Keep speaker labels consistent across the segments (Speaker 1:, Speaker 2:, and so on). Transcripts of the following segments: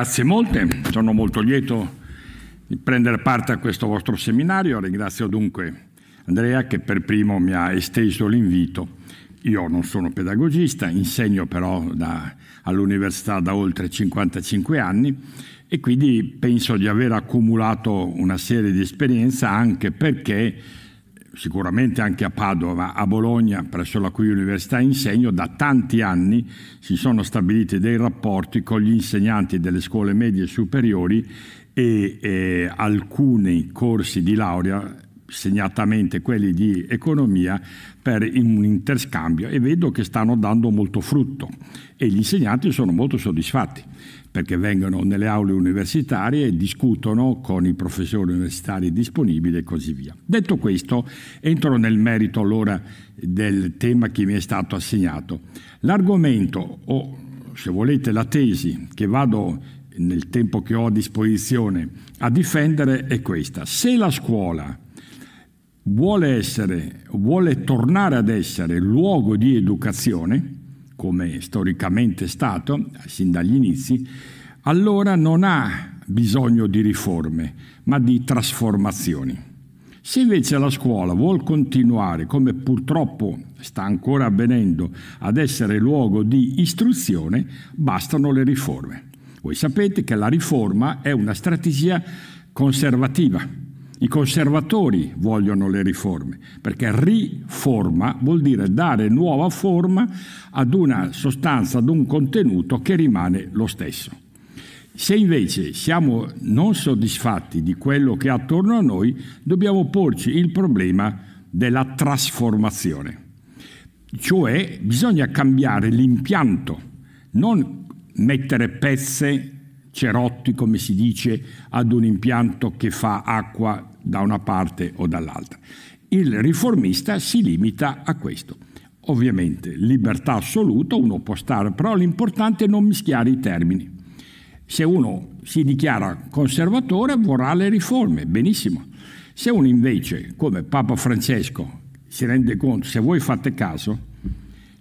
Speaker 1: Grazie molte, sono molto lieto di prendere parte a questo vostro seminario. Ringrazio dunque Andrea che per primo mi ha esteso l'invito. Io non sono pedagogista, insegno però da, all'università da oltre 55 anni e quindi penso di aver accumulato una serie di esperienze anche perché sicuramente anche a Padova, a Bologna, presso la cui università insegno, da tanti anni si sono stabiliti dei rapporti con gli insegnanti delle scuole medie e superiori e eh, alcuni corsi di laurea segnatamente quelli di economia per un interscambio e vedo che stanno dando molto frutto e gli insegnanti sono molto soddisfatti perché vengono nelle aule universitarie e discutono con i professori universitari disponibili e così via. Detto questo, entro nel merito allora del tema che mi è stato assegnato. L'argomento o se volete la tesi che vado nel tempo che ho a disposizione a difendere è questa. Se la scuola vuole essere, vuole tornare ad essere luogo di educazione, come storicamente è stato sin dagli inizi, allora non ha bisogno di riforme, ma di trasformazioni. Se invece la scuola vuol continuare, come purtroppo sta ancora avvenendo, ad essere luogo di istruzione, bastano le riforme. Voi sapete che la riforma è una strategia conservativa, i conservatori vogliono le riforme, perché riforma vuol dire dare nuova forma ad una sostanza, ad un contenuto che rimane lo stesso. Se invece siamo non soddisfatti di quello che è attorno a noi, dobbiamo porci il problema della trasformazione. Cioè bisogna cambiare l'impianto, non mettere pezze cerotti, come si dice, ad un impianto che fa acqua da una parte o dall'altra. Il riformista si limita a questo. Ovviamente, libertà assoluta, uno può stare, però l'importante è non mischiare i termini. Se uno si dichiara conservatore vorrà le riforme, benissimo. Se uno invece, come Papa Francesco, si rende conto, se voi fate caso,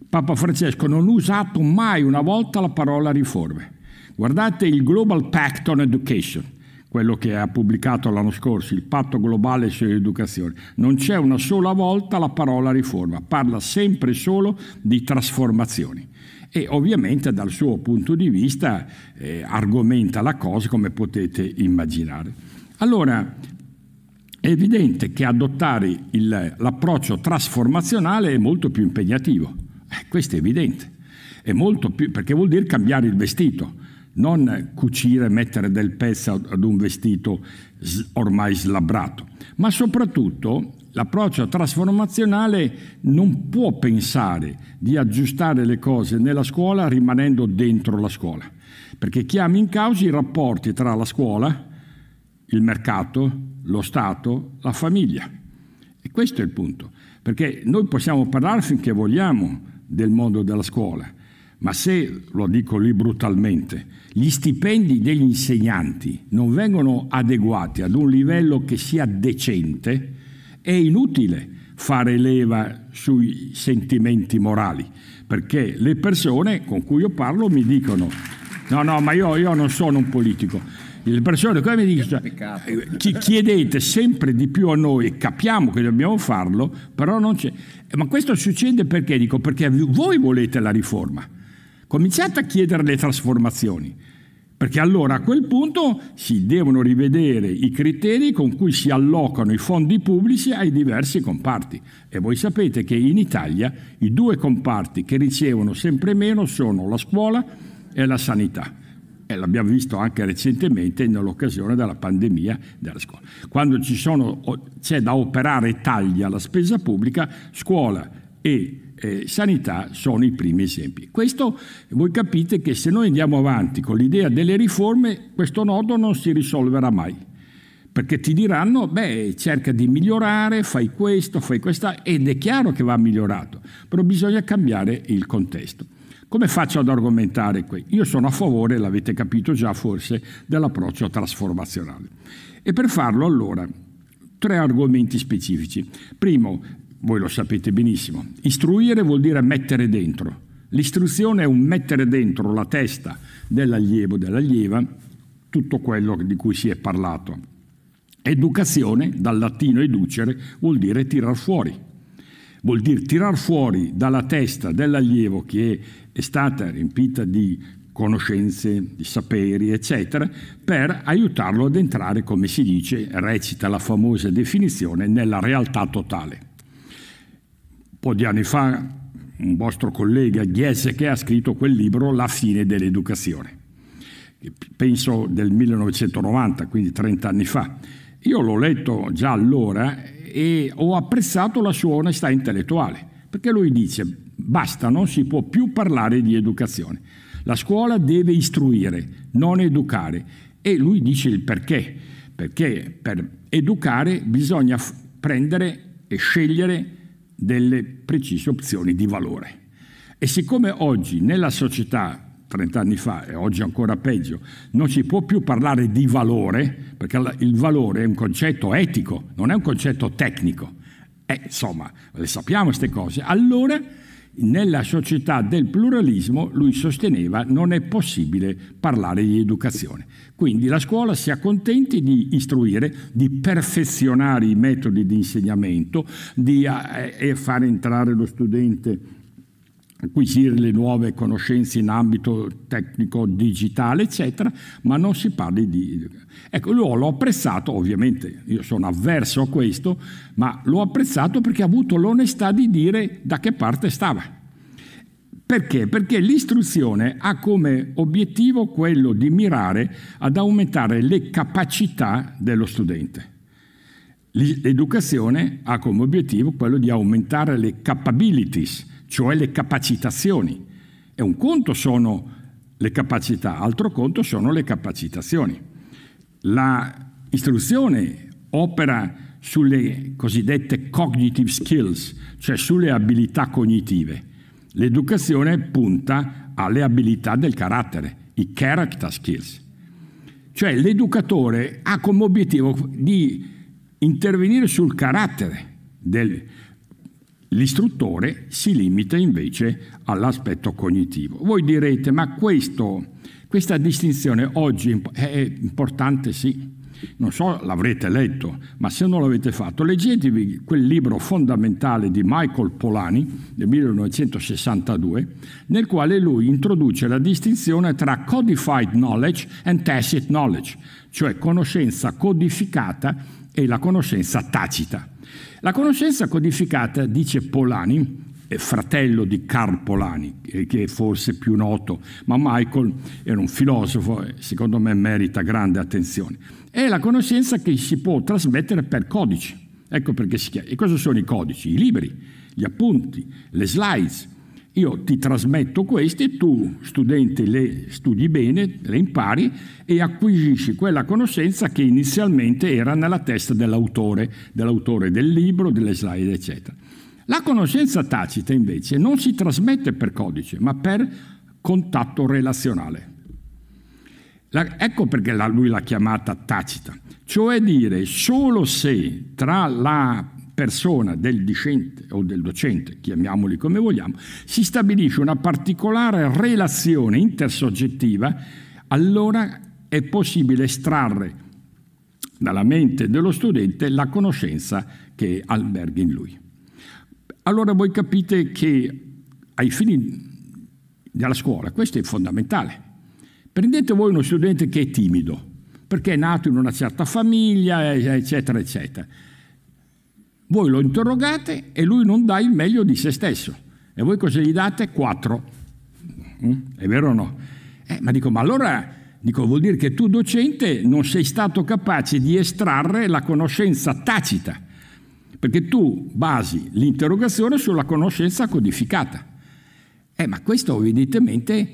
Speaker 1: Papa Francesco non ha usato mai una volta la parola riforme Guardate il Global Pact on Education, quello che ha pubblicato l'anno scorso, il patto globale sull'educazione. Non c'è una sola volta la parola riforma, parla sempre solo di trasformazioni e ovviamente dal suo punto di vista eh, argomenta la cosa come potete immaginare. Allora, è evidente che adottare il, l'approccio trasformazionale è molto più impegnativo, eh, questo è evidente, è più, perché vuol dire cambiare il vestito, non cucire, mettere del pezzo ad un vestito ormai slabrato, ma soprattutto l'approccio trasformazionale non può pensare di aggiustare le cose nella scuola rimanendo dentro la scuola, perché chiama in causa i rapporti tra la scuola, il mercato, lo Stato, la famiglia. E questo è il punto, perché noi possiamo parlare finché vogliamo del mondo della scuola, ma se, lo dico lì brutalmente, gli stipendi degli insegnanti non vengono adeguati ad un livello che sia decente, è inutile fare leva sui sentimenti morali, perché le persone con cui io parlo mi dicono no, no, ma io, io non sono un politico. Le persone come mi dicono eh, chiedete sempre di più a noi, capiamo che dobbiamo farlo, però non c'è. Ma questo succede perché? Dico perché voi volete la riforma. Cominciate a chiedere le trasformazioni, perché allora a quel punto si devono rivedere i criteri con cui si allocano i fondi pubblici ai diversi comparti. E voi sapete che in Italia i due comparti che ricevono sempre meno sono la scuola e la sanità e l'abbiamo visto anche recentemente nell'occasione della pandemia della scuola. Quando sono, c'è da operare tagli alla spesa pubblica, scuola e sanità eh, sanità sono i primi esempi. Questo voi capite che se noi andiamo avanti con l'idea delle riforme, questo nodo non si risolverà mai. Perché ti diranno, beh, cerca di migliorare, fai questo, fai questa, ed è chiaro che va migliorato, però bisogna cambiare il contesto. Come faccio ad argomentare qui? Io sono a favore, l'avete capito già forse, dell'approccio trasformazionale. E per farlo allora tre argomenti specifici. Primo, voi lo sapete benissimo. Istruire vuol dire mettere dentro. L'istruzione è un mettere dentro la testa dell'allievo, dell'allieva, tutto quello di cui si è parlato. Educazione, dal latino educere, vuol dire tirar fuori. Vuol dire tirar fuori dalla testa dell'allievo che è stata riempita di conoscenze, di saperi, eccetera, per aiutarlo ad entrare, come si dice, recita la famosa definizione, nella realtà totale po' di anni fa un vostro collega Gieseke ha scritto quel libro La fine dell'educazione, penso del 1990, quindi 30 anni fa. Io l'ho letto già allora e ho apprezzato la sua onestà intellettuale, perché lui dice basta, non si può più parlare di educazione. La scuola deve istruire, non educare. E lui dice il perché, perché per educare bisogna prendere e scegliere delle precise opzioni di valore. E siccome oggi nella società 30 anni fa e oggi ancora peggio, non si può più parlare di valore, perché il valore è un concetto etico, non è un concetto tecnico. Eh, insomma, le sappiamo queste cose. Allora nella società del pluralismo, lui sosteneva, non è possibile parlare di educazione. Quindi la scuola si accontenti di istruire, di perfezionare i metodi di insegnamento, di eh, far entrare lo studente acquisire le nuove conoscenze in ambito tecnico, digitale, eccetera, ma non si parli di... Ecco, io l'ho apprezzato, ovviamente io sono avverso a questo, ma l'ho apprezzato perché ha avuto l'onestà di dire da che parte stava. Perché? Perché l'istruzione ha come obiettivo quello di mirare ad aumentare le capacità dello studente. L'educazione ha come obiettivo quello di aumentare le capabilities, cioè le capacitazioni. E un conto sono le capacità, altro conto sono le capacitazioni. La istruzione opera sulle cosiddette cognitive skills, cioè sulle abilità cognitive. L'educazione punta alle abilità del carattere, i character skills. Cioè l'educatore ha come obiettivo di intervenire sul carattere del, L'istruttore si limita invece all'aspetto cognitivo. Voi direte, ma questo, questa distinzione oggi è importante, sì. Non so, l'avrete letto, ma se non l'avete fatto, leggetevi quel libro fondamentale di Michael Polani del 1962, nel quale lui introduce la distinzione tra codified knowledge and tacit knowledge, cioè conoscenza codificata e la conoscenza tacita. La conoscenza codificata, dice Polani, fratello di Karl Polani, eh, che è forse più noto, ma Michael era un filosofo e secondo me merita grande attenzione. È la conoscenza che si può trasmettere per codici. Ecco perché si chiama. E cosa sono i codici? I libri, gli appunti, le slides, io ti trasmetto queste, tu studente le studi bene, le impari e acquisisci quella conoscenza che inizialmente era nella testa dell'autore, dell'autore del libro, delle slide, eccetera. La conoscenza tacita invece non si trasmette per codice, ma per contatto relazionale. La, ecco perché la, lui l'ha chiamata tacita, cioè dire solo se tra la persona del discente o del docente, chiamiamoli come vogliamo, si stabilisce una particolare relazione intersoggettiva, allora è possibile estrarre dalla mente dello studente la conoscenza che alberga in lui. Allora voi capite che ai fini della scuola questo è fondamentale. Prendete voi uno studente che è timido, perché è nato in una certa famiglia, eh, eccetera, eccetera. Voi lo interrogate e lui non dà il meglio di se stesso. E voi cosa gli date? Quattro. Mm? È vero o no? Eh, ma dico, ma allora dico, vuol dire che tu docente non sei stato capace di estrarre la conoscenza tacita, perché tu basi l'interrogazione sulla conoscenza codificata. Eh, ma questo evidentemente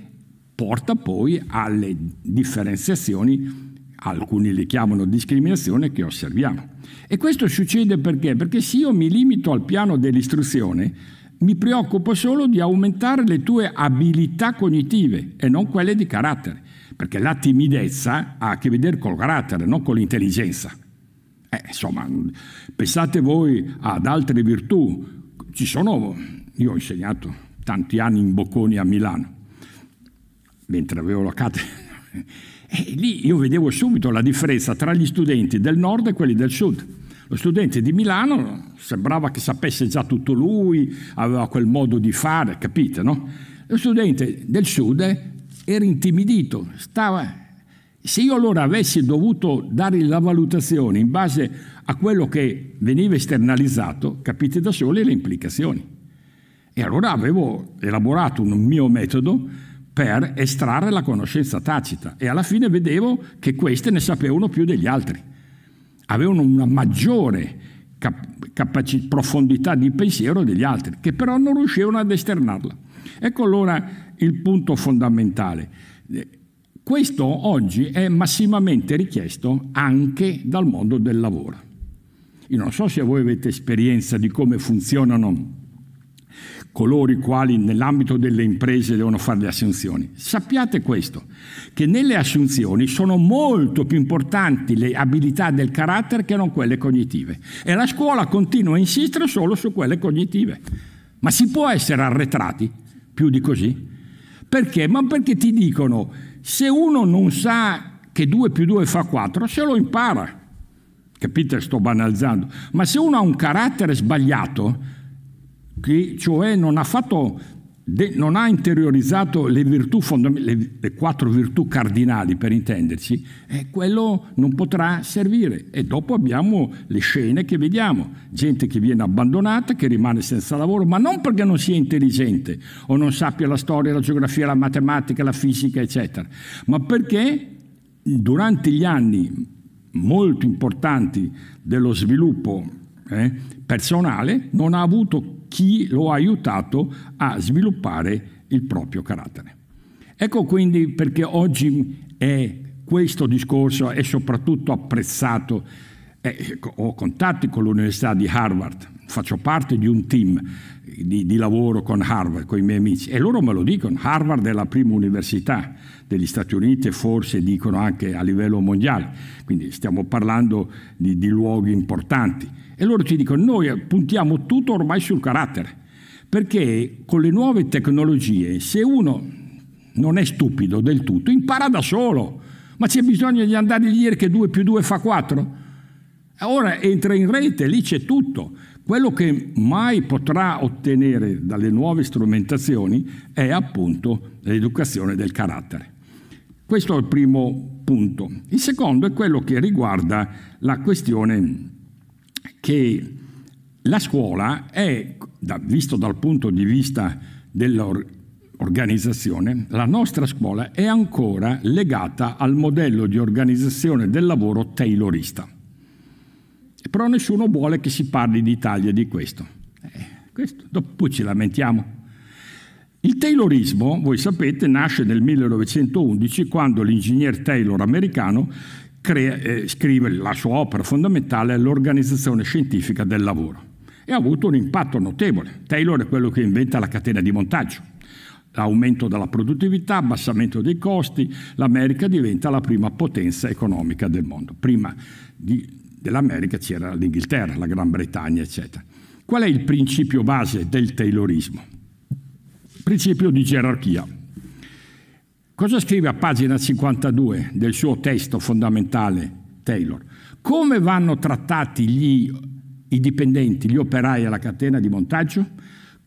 Speaker 1: porta poi alle differenziazioni alcuni le chiamano discriminazione, che osserviamo. E questo succede perché? Perché se io mi limito al piano dell'istruzione, mi preoccupo solo di aumentare le tue abilità cognitive e non quelle di carattere, perché la timidezza ha a che vedere col carattere, non con l'intelligenza. Eh, insomma, pensate voi ad altre virtù. Ci sono, io ho insegnato tanti anni in Bocconi a Milano, mentre avevo la cattedra e lì io vedevo subito la differenza tra gli studenti del nord e quelli del sud. Lo studente di Milano sembrava che sapesse già tutto lui, aveva quel modo di fare, capite, no? Lo studente del sud era intimidito, stava... Se io allora avessi dovuto dare la valutazione in base a quello che veniva esternalizzato, capite da sole le implicazioni. E allora avevo elaborato un mio metodo per estrarre la conoscenza tacita e alla fine vedevo che queste ne sapevano più degli altri, avevano una maggiore cap- profondità di pensiero degli altri, che però non riuscivano ad esternarla. Ecco allora il punto fondamentale. Questo oggi è massimamente richiesto anche dal mondo del lavoro. Io non so se voi avete esperienza di come funzionano coloro i quali nell'ambito delle imprese devono fare le assunzioni. Sappiate questo, che nelle assunzioni sono molto più importanti le abilità del carattere che non quelle cognitive e la scuola continua a insistere solo su quelle cognitive. Ma si può essere arretrati più di così? Perché? Ma perché ti dicono, se uno non sa che 2 più 2 fa 4, se lo impara. Capite, sto banalizzando. Ma se uno ha un carattere sbagliato, che cioè non ha, fatto, non ha interiorizzato le, virtù le, le quattro virtù cardinali per intenderci, eh, quello non potrà servire. E dopo abbiamo le scene che vediamo, gente che viene abbandonata, che rimane senza lavoro, ma non perché non sia intelligente o non sappia la storia, la geografia, la matematica, la fisica, eccetera, ma perché durante gli anni molto importanti dello sviluppo eh, personale non ha avuto chi lo ha aiutato a sviluppare il proprio carattere. Ecco quindi perché oggi è questo discorso è soprattutto apprezzato. Eh, ecco, ho contatti con l'Università di Harvard, faccio parte di un team di, di, lavoro con Harvard, con i miei amici, e loro me lo dicono, Harvard è la prima università degli Stati Uniti e forse dicono anche a livello mondiale, quindi stiamo parlando di, di luoghi importanti e loro ci dicono, noi puntiamo tutto ormai sul carattere, perché con le nuove tecnologie, se uno non è stupido del tutto, impara da solo, ma c'è bisogno di andare a dire che 2 più 2 fa 4? Ora entra in rete, lì c'è tutto. Quello che mai potrà ottenere dalle nuove strumentazioni è appunto l'educazione del carattere. Questo è il primo punto. Il secondo è quello che riguarda la questione che la scuola è, visto dal punto di vista dell'organizzazione, la nostra scuola è ancora legata al modello di organizzazione del lavoro taylorista. Però nessuno vuole che si parli d'Italia di questo. Eh, questo. Dopo ci lamentiamo. Il Taylorismo, voi sapete, nasce nel 1911 quando l'ingegner Taylor americano crea, eh, scrive la sua opera fondamentale è l'organizzazione scientifica del lavoro e ha avuto un impatto notevole. Taylor è quello che inventa la catena di montaggio. L'aumento della produttività, abbassamento dei costi, l'America diventa la prima potenza economica del mondo. Prima di, dell'America c'era l'Inghilterra, la Gran Bretagna, eccetera. Qual è il principio base del Taylorismo? Principio di gerarchia. Cosa scrive a pagina 52 del suo testo fondamentale Taylor? Come vanno trattati gli, i dipendenti, gli operai alla catena di montaggio?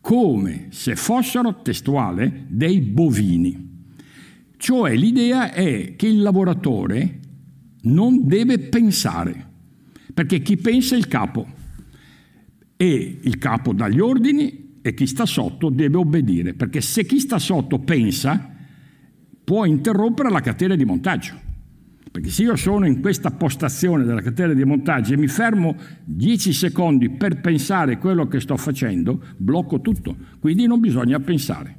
Speaker 1: Come se fossero, testuale, dei bovini. Cioè l'idea è che il lavoratore non deve pensare, perché chi pensa è il capo e il capo dà gli ordini e chi sta sotto deve obbedire, perché se chi sta sotto pensa, può interrompere la catena di montaggio. Perché se io sono in questa postazione della catena di montaggio e mi fermo 10 secondi per pensare quello che sto facendo, blocco tutto. Quindi non bisogna pensare.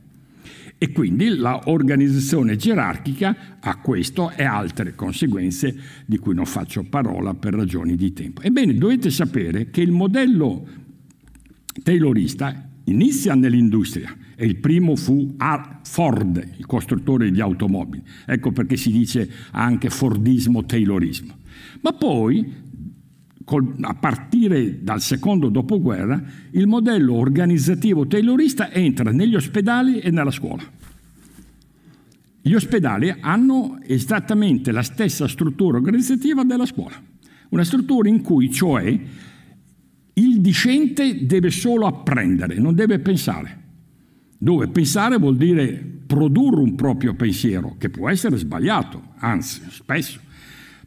Speaker 1: E quindi l'organizzazione gerarchica ha questo e altre conseguenze di cui non faccio parola per ragioni di tempo. Ebbene, dovete sapere che il modello taylorista inizia nell'industria, e il primo fu Ford, il costruttore di automobili. Ecco perché si dice anche Fordismo, Taylorismo. Ma poi, a partire dal secondo dopoguerra, il modello organizzativo taylorista entra negli ospedali e nella scuola. Gli ospedali hanno esattamente la stessa struttura organizzativa della scuola, una struttura in cui cioè il discente deve solo apprendere, non deve pensare dove pensare vuol dire produrre un proprio pensiero, che può essere sbagliato, anzi, spesso.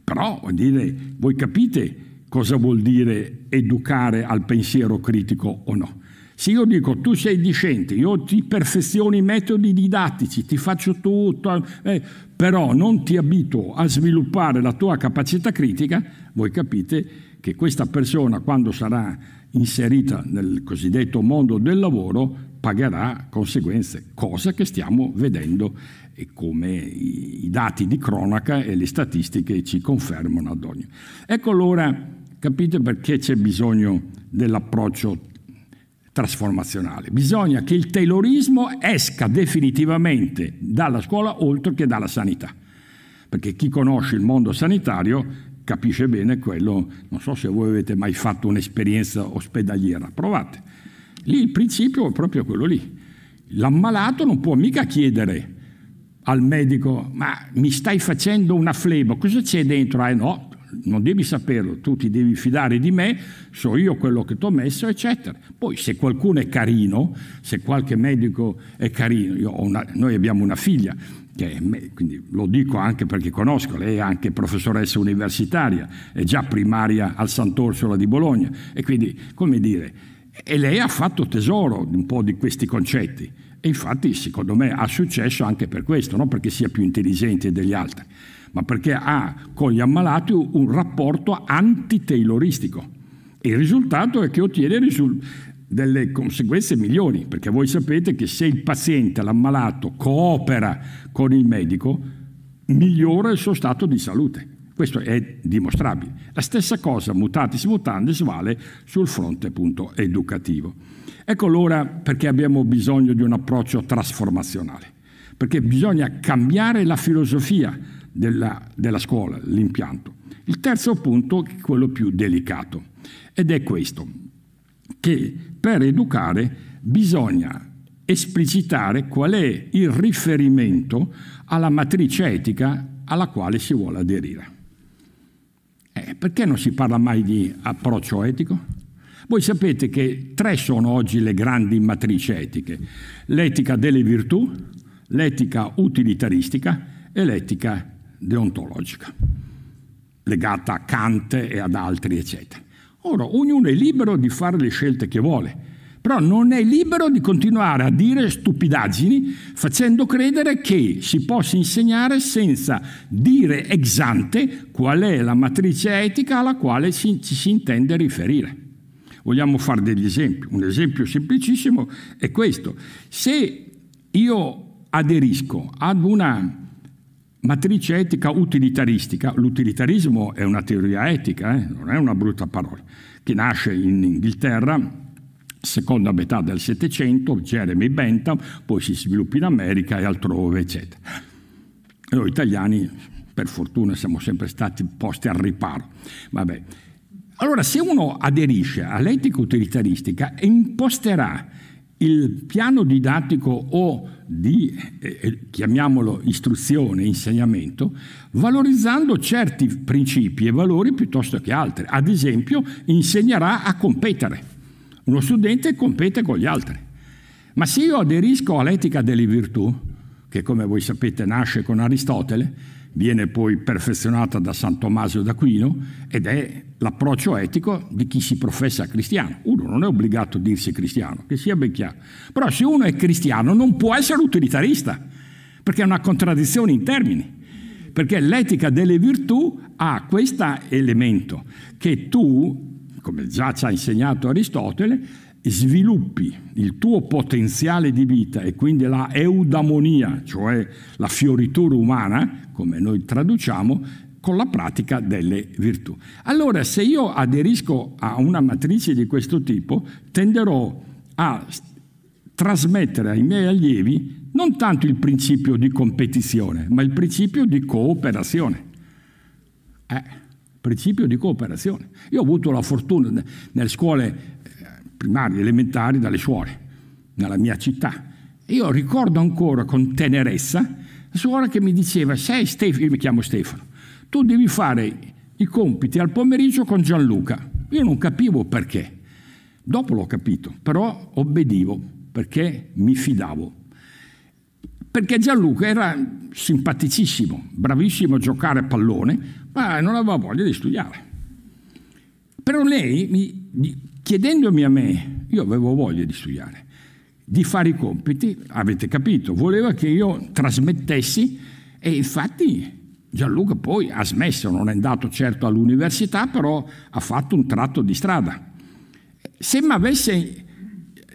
Speaker 1: Però dire, voi capite cosa vuol dire educare al pensiero critico o no. Se io dico tu sei discente, io ti perfeziono i metodi didattici, ti faccio tutto, eh, però non ti abituo a sviluppare la tua capacità critica, voi capite che questa persona quando sarà inserita nel cosiddetto mondo del lavoro pagherà conseguenze, cosa che stiamo vedendo e come i dati di cronaca e le statistiche ci confermano ad ogni. Ecco allora, capite perché c'è bisogno dell'approccio trasformazionale. Bisogna che il taylorismo esca definitivamente dalla scuola oltre che dalla sanità, perché chi conosce il mondo sanitario capisce bene quello, non so se voi avete mai fatto un'esperienza ospedaliera, provate. Lì il principio è proprio quello lì. L'ammalato non può mica chiedere al medico, ma mi stai facendo una flebo, cosa c'è dentro? Eh no, non devi saperlo, tu ti devi fidare di me, so io quello che ti ho messo, eccetera. Poi se qualcuno è carino, se qualche medico è carino, una, noi abbiamo una figlia che quindi lo dico anche perché conosco, lei è anche professoressa universitaria, è già primaria al Sant'Orsola di Bologna e quindi, come dire, e lei ha fatto tesoro un po' di questi concetti e infatti secondo me ha successo anche per questo, non perché sia più intelligente degli altri, ma perché ha con gli ammalati un rapporto antitailoristico. Il risultato è che ottiene risultati delle conseguenze migliori, perché voi sapete che se il paziente, l'ammalato, coopera con il medico, migliora il suo stato di salute. Questo è dimostrabile. La stessa cosa, mutatis mutandis, vale sul fronte appunto, educativo. Ecco allora perché abbiamo bisogno di un approccio trasformazionale, perché bisogna cambiare la filosofia della, della scuola, l'impianto. Il terzo punto, quello più delicato, ed è questo che per educare bisogna esplicitare qual è il riferimento alla matrice etica alla quale si vuole aderire. Eh, perché non si parla mai di approccio etico? Voi sapete che tre sono oggi le grandi matrici etiche, l'etica delle virtù, l'etica utilitaristica e l'etica deontologica, legata a Kant e ad altri, eccetera. Ora, ognuno è libero di fare le scelte che vuole, però non è libero di continuare a dire stupidaggini facendo credere che si possa insegnare senza dire ex ante qual è la matrice etica alla quale ci si intende riferire. Vogliamo fare degli esempi. Un esempio semplicissimo è questo. Se io aderisco ad una Matrice etica utilitaristica, l'utilitarismo è una teoria etica, eh? non è una brutta parola, che nasce in Inghilterra seconda metà del Settecento, Jeremy Bentham, poi si sviluppa in America e altrove, eccetera. E noi italiani, per fortuna, siamo sempre stati posti al riparo. Vabbè. Allora, se uno aderisce all'etica utilitaristica, imposterà il piano didattico o di, eh, eh, chiamiamolo istruzione, insegnamento, valorizzando certi principi e valori piuttosto che altri. Ad esempio, insegnerà a competere. Uno studente compete con gli altri. Ma se io aderisco all'etica delle virtù, che come voi sapete nasce con Aristotele, viene poi perfezionata da San Tommaso d'Aquino ed è l'approccio etico di chi si professa cristiano. Uno non è obbligato a dirsi cristiano, che sia ben chiaro. Però se uno è cristiano non può essere utilitarista, perché è una contraddizione in termini. Perché l'etica delle virtù ha questo elemento, che tu, come già ci ha insegnato Aristotele, sviluppi il tuo potenziale di vita e quindi la eudamonia, cioè la fioritura umana, come noi traduciamo, con la pratica delle virtù. Allora, se io aderisco a una matrice di questo tipo, tenderò a trasmettere ai miei allievi non tanto il principio di competizione, ma il principio di cooperazione. Eh, principio di cooperazione. Io ho avuto la fortuna nelle scuole primarie, elementari, dalle suore, nella mia città. Io ricordo ancora con tenerezza la suora che mi diceva, sei Stefano, io mi chiamo Stefano, tu devi fare i compiti al pomeriggio con Gianluca. Io non capivo perché. Dopo l'ho capito, però obbedivo perché mi fidavo. Perché Gianluca era simpaticissimo, bravissimo a giocare a pallone, ma non aveva voglia di studiare. Però lei mi chiedendomi a me, io avevo voglia di studiare, di fare i compiti, avete capito, voleva che io trasmettessi e infatti Gianluca poi ha smesso, non è andato certo all'università, però ha fatto un tratto di strada. Se mi avesse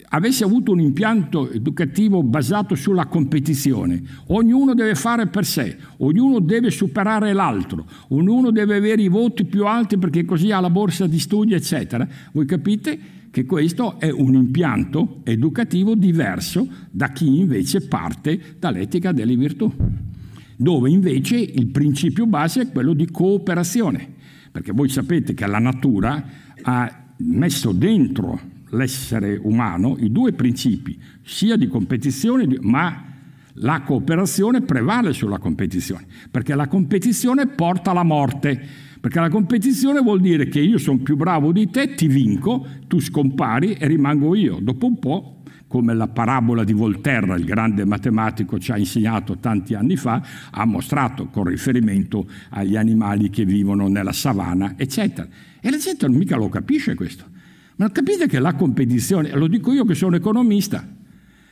Speaker 1: avesse avuto un impianto educativo basato sulla competizione, ognuno deve fare per sé, ognuno deve superare l'altro, ognuno deve avere i voti più alti perché così ha la borsa di studio, eccetera, voi capite che questo è un impianto educativo diverso da chi invece parte dall'etica delle virtù, dove invece il principio base è quello di cooperazione, perché voi sapete che la natura ha messo dentro l'essere umano i due principi, sia di competizione, ma la cooperazione prevale sulla competizione, perché la competizione porta alla morte, perché la competizione vuol dire che io sono più bravo di te, ti vinco, tu scompari e rimango io. Dopo un po', come la parabola di Volterra, il grande matematico ci ha insegnato tanti anni fa, ha mostrato con riferimento agli animali che vivono nella savana, eccetera. E la gente mica lo capisce questo. Ma capite che la competizione, lo dico io che sono economista,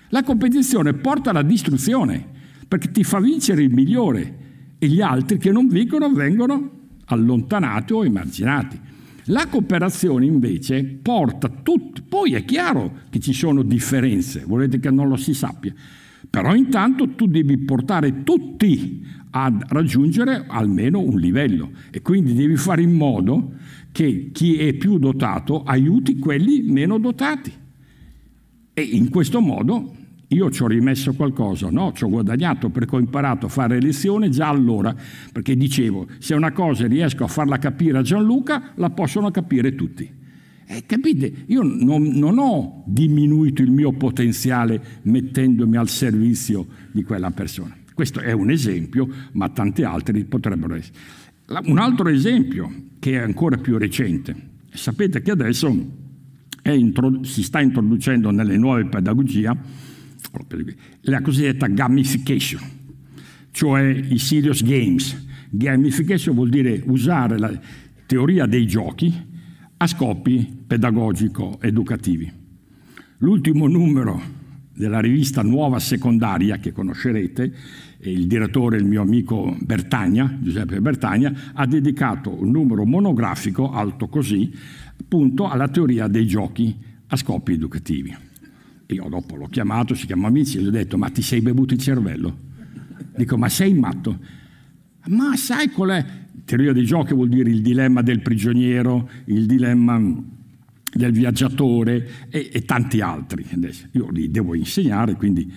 Speaker 1: la competizione porta alla distruzione, perché ti fa vincere il migliore e gli altri che non vincono vengono allontanati o emarginati. La cooperazione invece porta tutto, poi è chiaro che ci sono differenze, volete che non lo si sappia, però intanto tu devi portare tutti a raggiungere almeno un livello e quindi devi fare in modo che chi è più dotato aiuti quelli meno dotati. E in questo modo io ci ho rimesso qualcosa, no, ci ho guadagnato perché ho imparato a fare lezione già allora, perché dicevo, se una cosa riesco a farla capire a Gianluca, la possono capire tutti. Eh, capite? Io non, non, ho diminuito il mio potenziale mettendomi al servizio di quella persona. Questo è un esempio, ma tanti altri potrebbero essere. Un altro esempio che è ancora più recente. Sapete che adesso si sta introducendo nelle nuove pedagogie la cosiddetta gamification, cioè i serious games. Gamification vuol dire usare la teoria dei giochi a scopi pedagogico-educativi. L'ultimo numero della rivista Nuova Secondaria, che conoscerete, il direttore, il mio amico Bertagna, Giuseppe Bertagna, ha dedicato un numero monografico, alto così, appunto alla teoria dei giochi a scopi educativi. Io dopo l'ho chiamato, si chiama Amici, e gli ho detto, ma ti sei bevuto il cervello? Dico, ma sei matto? Ma sai qual è? teoria dei giochi vuol dire il dilemma del prigioniero, il dilemma del viaggiatore e, e tanti altri. io li devo insegnare, quindi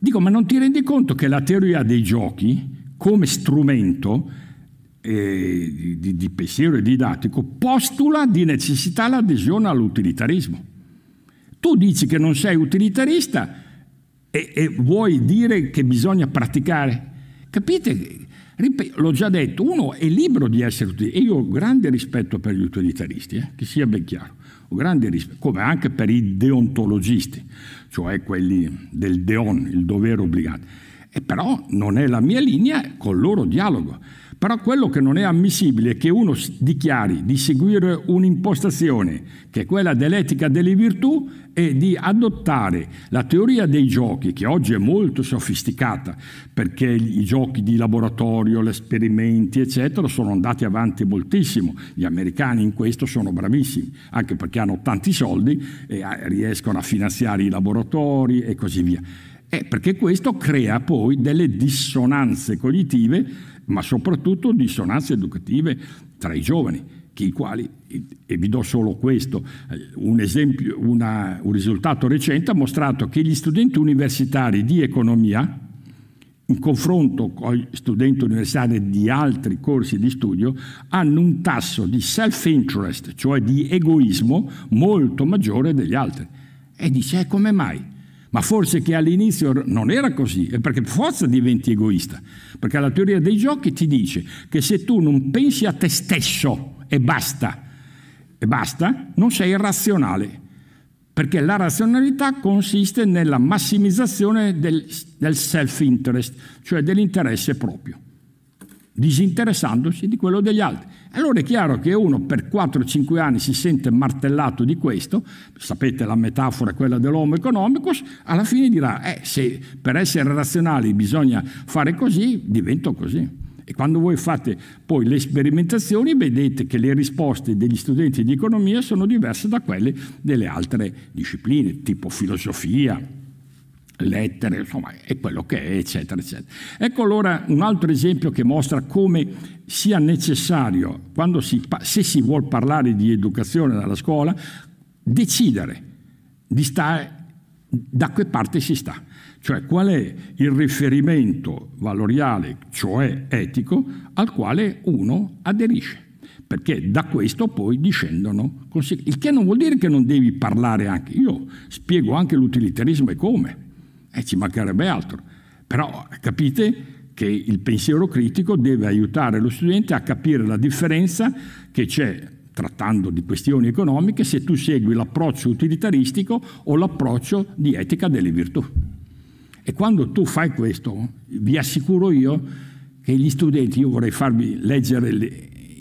Speaker 1: dico, ma non ti rendi conto che la teoria dei giochi come strumento eh, di, di, pensiero e didattico postula di necessità l'adesione all'utilitarismo. Tu dici che non sei utilitarista e, e vuoi dire che bisogna praticare. Capite? l'ho già detto, uno è libero di essere utilitarista, e io ho grande rispetto per gli utilitaristi, eh, che sia ben chiaro, ho grande rispetto, come anche per i deontologisti, cioè quelli del deon, il dovere obbligato. E però non è la mia linea, con loro dialogo. Però quello che non è ammissibile è che uno dichiari di seguire un'impostazione, che è quella dell'etica delle virtù, e di adottare la teoria dei giochi, che oggi è molto sofisticata, perché i giochi di laboratorio, gli esperimenti, eccetera, sono andati avanti moltissimo. Gli americani in questo sono bravissimi, anche perché hanno tanti soldi e eh, riescono a finanziare i laboratori e così via. È perché questo crea poi delle dissonanze cognitive, ma soprattutto dissonanze educative tra i giovani, i quali, e vi do solo questo, eh, un, esempio, una, un risultato recente ha mostrato che gli studenti universitari di economia, in confronto con gli studenti universitari di altri corsi di studio, hanno un tasso di self-interest, cioè di egoismo, molto maggiore degli altri. E dice, eh, come mai? Ma forse che all'inizio non era così, è eh, perché forza diventi egoista. Perché la teoria dei giochi ti dice che se tu non pensi a te stesso e basta, e basta, non sei razionale. Perché la razionalità consiste nella massimizzazione del, del self-interest, cioè dell'interesse proprio disinteressandosi di quello degli altri. Allora è chiaro che uno per 4-5 anni si sente martellato di questo, sapete la metafora è quella dell'homo economicus, alla fine dirà, eh, se per essere razionali bisogna fare così, divento così. E quando voi fate poi le sperimentazioni vedete che le risposte degli studenti di economia sono diverse da quelle delle altre discipline, tipo filosofia, lettere, insomma, è quello che è, eccetera, eccetera. Ecco allora un altro esempio che mostra come sia necessario, si, se si vuole parlare di educazione dalla scuola, decidere di stare da che parte si sta, cioè qual è il riferimento valoriale, cioè etico, al quale uno aderisce perché da questo poi discendono conseguenze. Il che non vuol dire che non devi parlare anche. Io spiego anche l'utilitarismo e come e eh, ci mancherebbe altro. Però capite che il pensiero critico deve aiutare lo studente a capire la differenza che c'è trattando di questioni economiche se tu segui l'approccio utilitaristico o l'approccio di etica delle virtù. E quando tu fai questo, vi assicuro io che gli studenti, io vorrei farvi leggere le,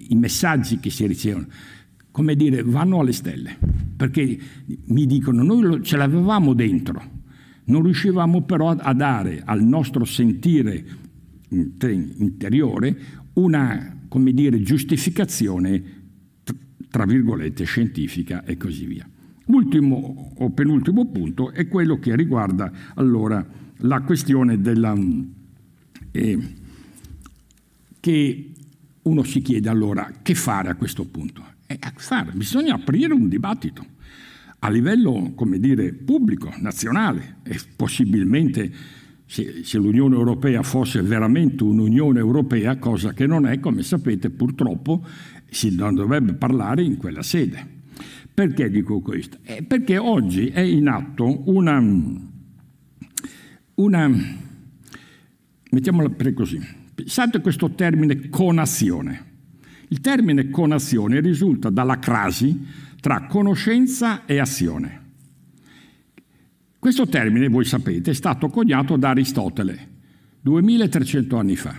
Speaker 1: i messaggi che si ricevono, come dire, vanno alle stelle, perché mi dicono noi ce l'avevamo dentro, non riuscivamo però a dare al nostro sentire interiore una come dire, giustificazione, tra virgolette, scientifica e così via. Ultimo o penultimo punto è quello che riguarda allora la questione della, mm, eh, che uno si chiede allora che fare a questo punto. Eh, fare, bisogna aprire un dibattito a livello dire, pubblico, nazionale e possibilmente se, se l'Unione Europea fosse veramente un'Unione Europea, cosa che non è, come sapete purtroppo si dovrebbe parlare in quella sede. Perché dico questo? Eh, perché oggi è in atto una, una mettiamola per così, pensate questo termine conazione. Il termine conazione risulta dalla crasi, tra conoscenza e azione. Questo termine, voi sapete, è stato coniato da Aristotele 2300 anni fa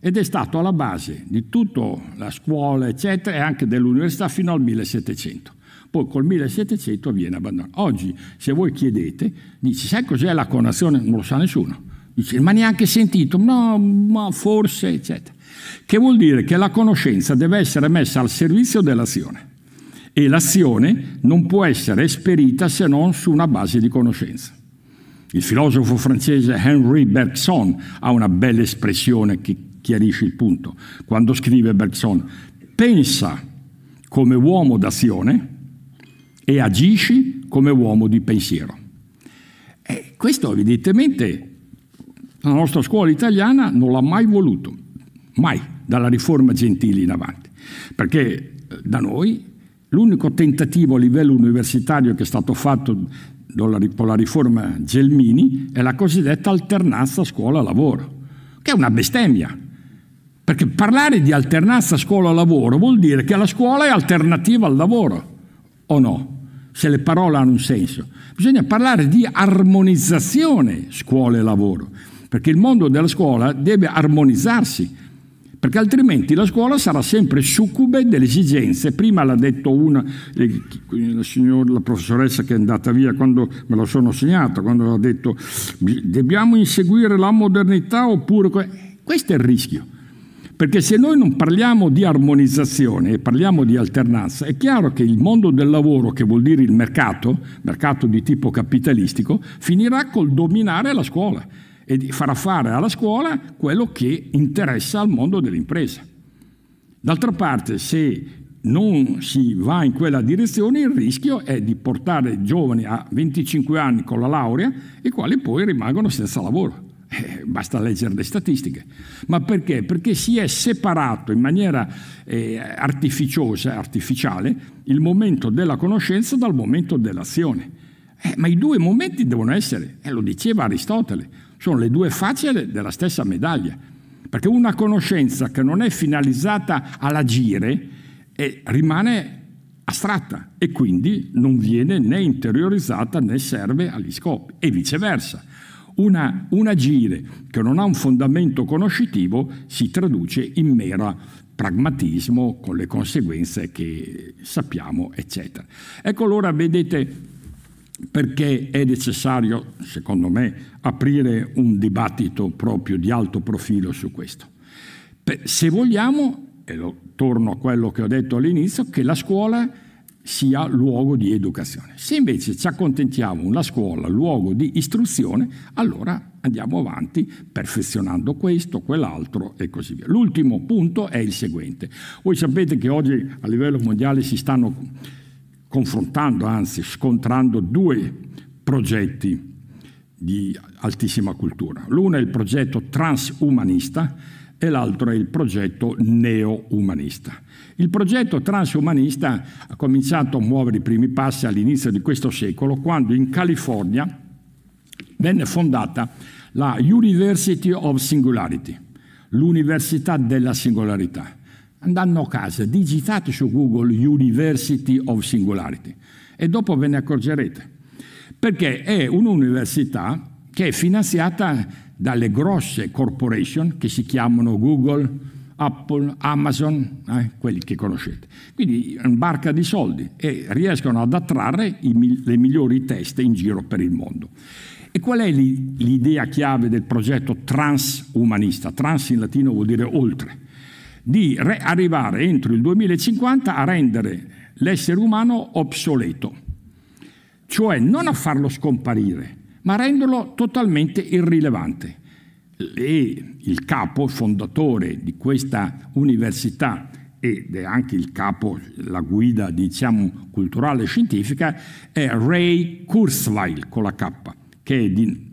Speaker 1: ed è stato alla base di tutta la scuola, eccetera, e anche dell'università fino al 1700. Poi col 1700 viene abbandonato. Oggi, se voi chiedete, dici, sai cos'è la conazione? Non lo sa nessuno. Dice, ma neanche sentito, no, ma forse, eccetera. Che vuol dire che la conoscenza deve essere messa al servizio dell'azione e l'azione non può essere esperita se non su una base di conoscenza. Il filosofo francese Henri Bergson ha una bella espressione che chiarisce il punto. Quando scrive Bergson, pensa come uomo d'azione e agisci come uomo di pensiero. E questo evidentemente la nostra scuola italiana non l'ha mai voluto, mai, dalla riforma gentile in avanti, perché eh, da noi L'unico tentativo a livello universitario che è stato fatto con la riforma Gelmini è la cosiddetta alternanza scuola-lavoro, che è una bestemmia. Perché parlare di alternanza scuola-lavoro vuol dire che la scuola è alternativa al lavoro, o no? Se le parole hanno un senso. Bisogna parlare di armonizzazione scuola e lavoro, perché il mondo della scuola deve armonizzarsi perché altrimenti la scuola sarà sempre succube delle esigenze. Prima l'ha detto una, eh, la, signora, la professoressa che è andata via quando me lo sono segnato, quando ha detto dobbiamo inseguire la modernità oppure... Questo è il rischio, perché se noi non parliamo di armonizzazione e parliamo di alternanza, è chiaro che il mondo del lavoro, che vuol dire il mercato, mercato di tipo capitalistico, finirà col dominare la scuola e farà fare alla scuola quello che interessa al mondo dell'impresa. D'altra parte, se non si va in quella direzione, il rischio è di portare giovani a 25 anni con la laurea, i quali poi rimangono senza lavoro. Eh, basta leggere le statistiche. Ma perché? Perché si è separato in maniera eh, artificiosa, artificiale, il momento della conoscenza dal momento dell'azione. Eh, ma i due momenti devono essere, e eh, lo diceva Aristotele. Sono le due facce della stessa medaglia. Perché una conoscenza che non è finalizzata all'agire eh, rimane astratta e quindi non viene né interiorizzata né serve agli scopi e viceversa. Una, un agire che non ha un fondamento conoscitivo si traduce in mera pragmatismo con le conseguenze che sappiamo, eccetera. Ecco allora, vedete, perché è necessario, secondo me, aprire un dibattito proprio di alto profilo su questo. Se vogliamo, e lo, torno a quello che ho detto all'inizio, che la scuola sia luogo di educazione. Se invece ci accontentiamo la scuola, luogo di istruzione, allora andiamo avanti perfezionando questo, quell'altro e così via. L'ultimo punto è il seguente. Voi sapete che oggi a livello mondiale si stanno confrontando, anzi scontrando due progetti di altissima cultura. L'uno è il progetto transumanista e l'altro è il progetto neo-umanista. Il progetto transumanista ha cominciato a muovere i primi passi all'inizio di questo secolo quando in California venne fondata la University of Singularity, l'Università della Singolarità Andando a casa, digitate su Google University of Singularity e dopo ve ne accorgerete, perché è un'università che è finanziata dalle grosse corporation che si chiamano Google, Apple, Amazon, eh, quelli che conoscete. Quindi barca di soldi e riescono ad attrarre i, le migliori teste in giro per il mondo. E qual è l'idea chiave del progetto transumanista? Trans in latino vuol dire oltre di arrivare entro il 2050 a rendere l'essere umano obsoleto, cioè non a farlo scomparire, ma a renderlo totalmente irrilevante. E il capo, fondatore di questa università ed è anche il capo, la guida diciamo, culturale e scientifica, è Ray Kurzweil con la K, che è di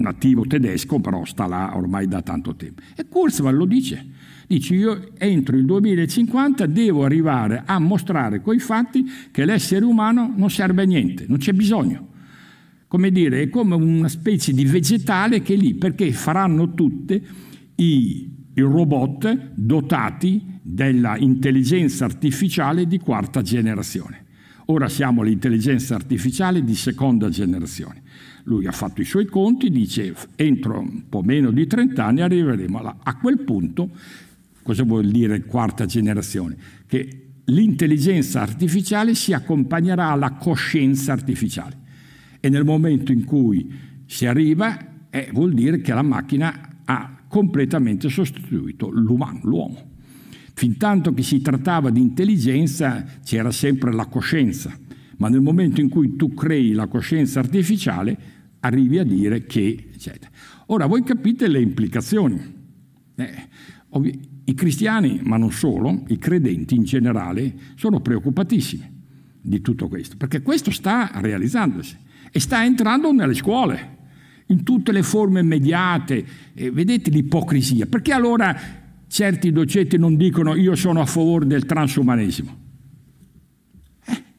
Speaker 1: nativo tedesco, però sta là ormai da tanto tempo. E Kurzweil lo dice, dice io entro il 2050 devo arrivare a mostrare coi fatti che l'essere umano non serve a niente, non c'è bisogno. Come dire, è come una specie di vegetale che è lì, perché faranno tutti i, i robot dotati dell'intelligenza artificiale di quarta generazione. Ora siamo l'intelligenza artificiale di seconda generazione lui ha fatto i suoi conti, dice entro un po' meno di 30 anni arriveremo alla, a quel punto, cosa vuol dire quarta generazione? Che l'intelligenza artificiale si accompagnerà alla coscienza artificiale e nel momento in cui si arriva eh, vuol dire che la macchina ha completamente sostituito l'uomo. Fintanto che si trattava di intelligenza c'era sempre la coscienza ma nel momento in cui tu crei la coscienza artificiale arrivi a dire che... Eccetera. Ora voi capite le implicazioni. Eh, ovvi- I cristiani, ma non solo, i credenti in generale, sono preoccupatissimi di tutto questo, perché questo sta realizzandosi e sta entrando nelle scuole, in tutte le forme mediate. Eh, vedete l'ipocrisia, perché allora certi docenti non dicono io sono a favore del transumanesimo?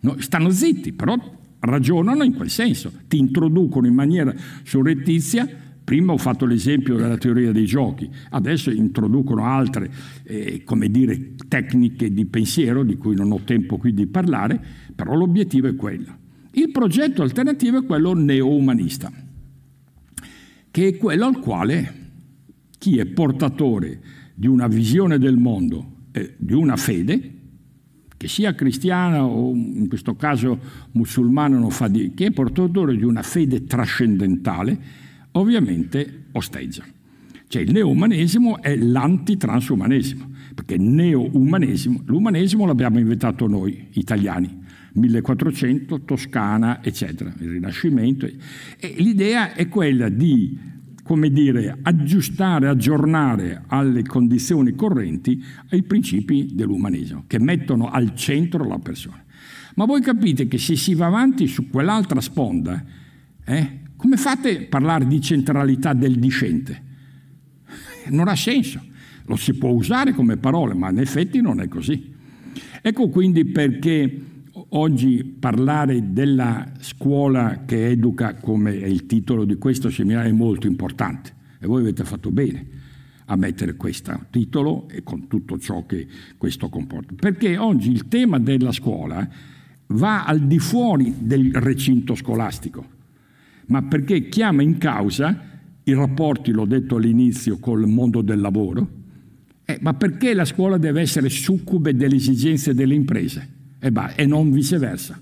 Speaker 1: No, stanno zitti, però ragionano in quel senso, ti introducono in maniera surrettizia. Prima ho fatto l'esempio della teoria dei giochi, adesso introducono altre eh, dire, tecniche di pensiero di cui non ho tempo qui di parlare, però l'obiettivo è quello. Il progetto alternativo è quello neo-umanista, che è quello al quale chi è portatore di una visione del mondo, eh, di una fede, che sia cristiana o in questo caso musulmana non fa di che, portatore di una fede trascendentale, ovviamente osteggia. Cioè il neo è l'anti-transumanesimo, perché neo-umanesimo, l'umanesimo l'abbiamo inventato noi italiani, 1400, Toscana, eccetera, il Rinascimento. E l'idea è quella di come dire, aggiustare, aggiornare alle condizioni correnti ai principi dell'umanesimo, che mettono al centro la persona. Ma voi capite che se si va avanti su quell'altra sponda, eh, come fate a parlare di centralità del discente? Non ha senso. Lo si può usare come parole, ma in effetti non è così. Ecco quindi perché Oggi parlare della scuola che educa, come è il titolo di questo seminario, è molto importante e voi avete fatto bene a mettere questo titolo e con tutto ciò che questo comporta. Perché oggi il tema della scuola va al di fuori del recinto scolastico, ma perché chiama in causa i rapporti, l'ho detto all'inizio, col mondo del lavoro, eh, ma perché la scuola deve essere succube delle esigenze delle imprese? e, ba- e non viceversa.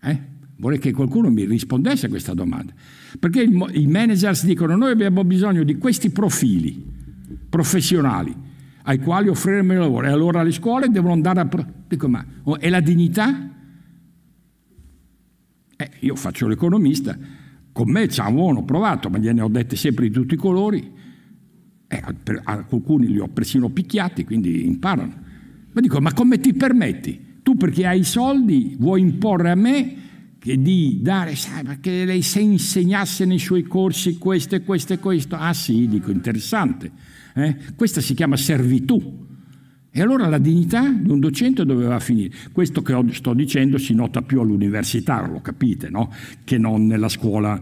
Speaker 1: Eh? Vorrei che qualcuno mi rispondesse a questa domanda, perché il, i managers dicono noi abbiamo bisogno di questi profili professionali ai quali offrire meno lavoro e allora le scuole devono andare a... Pro- dico ma è oh, la dignità? Eh, io faccio l'economista, con me ci avevano provato, ma gliene ho dette sempre di tutti i colori, eh, per, alcuni li ho persino picchiati, quindi imparano. Ma dico, ma come ti permetti tu perché hai i soldi vuoi imporre a me che di dare, sai, perché lei se insegnasse nei suoi corsi questo e questo e questo. Ah sì, dico, interessante. Eh? Questa si chiama servitù. E allora la dignità di un docente doveva finire. Questo che sto dicendo si nota più all'università, lo capite, no? che non nella scuola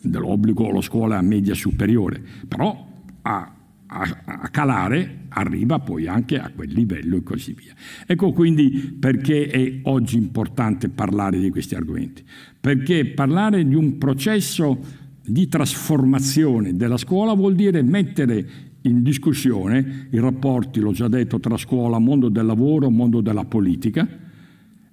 Speaker 1: dell'obbligo o la scuola media superiore. Però ha a, calare arriva poi anche a quel livello e così via. Ecco quindi perché è oggi importante parlare di questi argomenti, perché parlare di un processo di trasformazione della scuola vuol dire mettere in discussione i rapporti, l'ho già detto, tra scuola, mondo del lavoro, mondo della politica,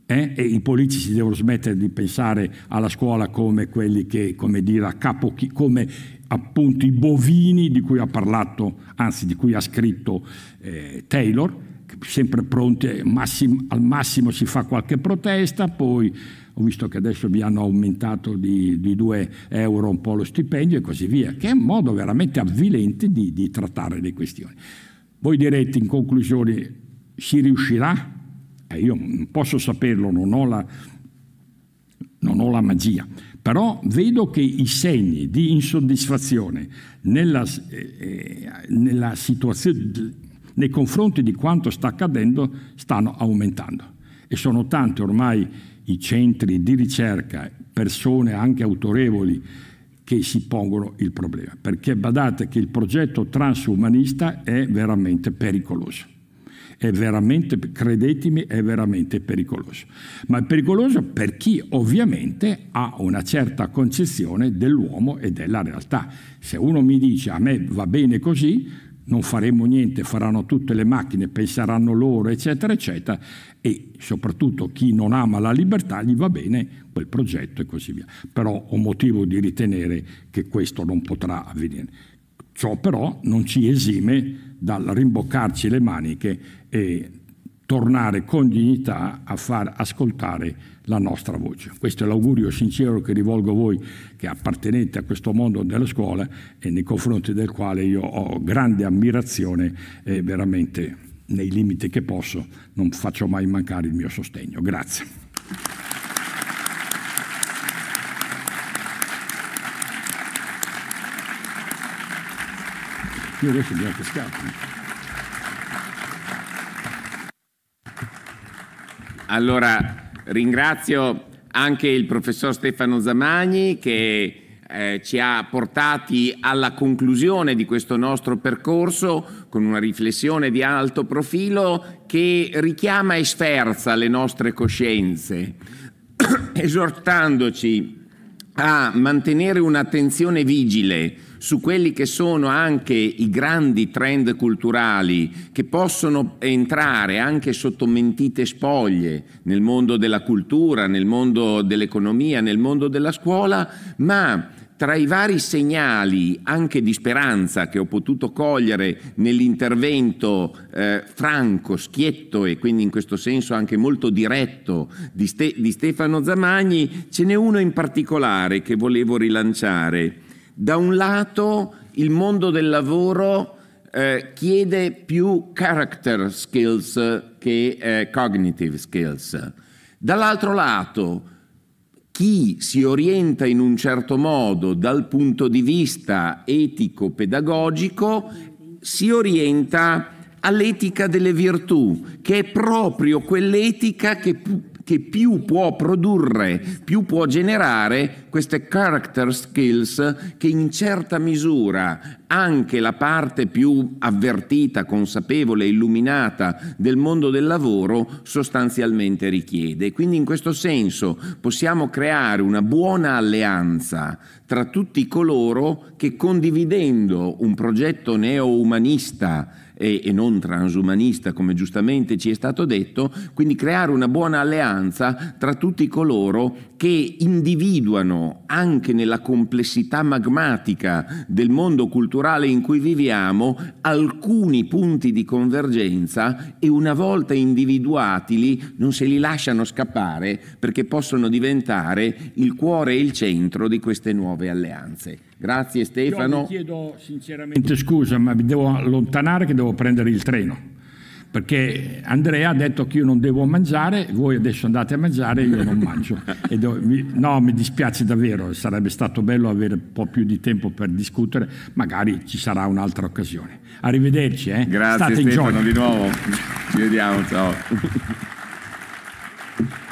Speaker 1: eh? e i politici devono smettere di pensare alla scuola come quelli che, come dire, a capo, come appunto i bovini di cui ha parlato, anzi di cui ha scritto eh, Taylor, sempre pronti, eh, massim, al massimo si fa qualche protesta, poi ho visto che adesso vi hanno aumentato di, di 2 euro un po' lo stipendio e così via, che è un modo veramente avvilente di, di trattare le questioni. Voi direte in conclusione, si riuscirà? Eh, io non posso saperlo, non ho la, non ho la magia però vedo che i segni di insoddisfazione nella, eh, eh, nella nei confronti di quanto sta accadendo stanno aumentando e sono tanti ormai i centri di ricerca, persone anche autorevoli che si pongono il problema, perché badate che il progetto transumanista è veramente pericoloso è veramente, credetemi, è veramente pericoloso. Ma è pericoloso per chi ovviamente ha una certa concezione dell'uomo e della realtà. Se uno mi dice a me va bene così, non faremo niente, faranno tutte le macchine, penseranno loro, eccetera, eccetera, e soprattutto chi non ama la libertà gli va bene quel progetto e così via. Però ho motivo di ritenere che questo non potrà avvenire. Ciò però non ci esime dal rimboccarci le maniche e tornare con dignità a far ascoltare la nostra voce. Questo è l'augurio sincero che rivolgo a voi che appartenete a questo mondo della scuola e nei confronti del quale io ho grande ammirazione e veramente nei limiti che posso non faccio mai mancare il mio sostegno. Grazie.
Speaker 2: Io adesso neanche scappo. Allora ringrazio anche il professor Stefano Zamagni che eh, ci ha portati alla conclusione di questo nostro percorso con una riflessione di alto profilo che richiama e sferza le nostre coscienze, esortandoci a mantenere un'attenzione vigile su quelli che sono anche i grandi trend culturali che possono entrare anche sotto mentite spoglie nel mondo della cultura, nel mondo dell'economia, nel mondo della scuola, ma tra i vari segnali anche di speranza che ho potuto cogliere nell'intervento eh, franco, schietto e quindi in questo senso anche molto diretto di, Ste- di Stefano Zamagni, ce n'è uno in particolare che volevo rilanciare. Da un lato il mondo del lavoro eh, chiede più character skills che eh, cognitive skills. Dall'altro lato chi si orienta in un certo modo dal punto di vista etico-pedagogico si orienta all'etica delle virtù, che è proprio quell'etica che che più può produrre, più può generare queste character skills che in certa misura anche la parte più avvertita, consapevole, illuminata del mondo del lavoro sostanzialmente richiede. Quindi in questo senso possiamo creare una buona alleanza tra tutti coloro che condividendo un progetto neo-umanista e, e non transumanista, come giustamente ci è stato detto, quindi creare una buona alleanza tra tutti coloro che individuano anche nella complessità magmatica del mondo culturale in cui viviamo alcuni punti di convergenza e una volta individuatili non se li lasciano scappare perché possono diventare il cuore e il centro di queste nuove alleanze. Grazie Stefano. Io
Speaker 1: chiedo sinceramente
Speaker 2: scusa, ma mi devo allontanare che devo prendere il treno. Perché
Speaker 1: Andrea ha detto che io non devo mangiare, voi adesso andate a mangiare e io non mangio. Devo, mi, no, mi dispiace davvero, sarebbe stato bello avere un po' più di tempo per discutere, magari ci sarà un'altra occasione. Arrivederci, eh. Grazie State Stefano di nuovo. Ci vediamo, ciao.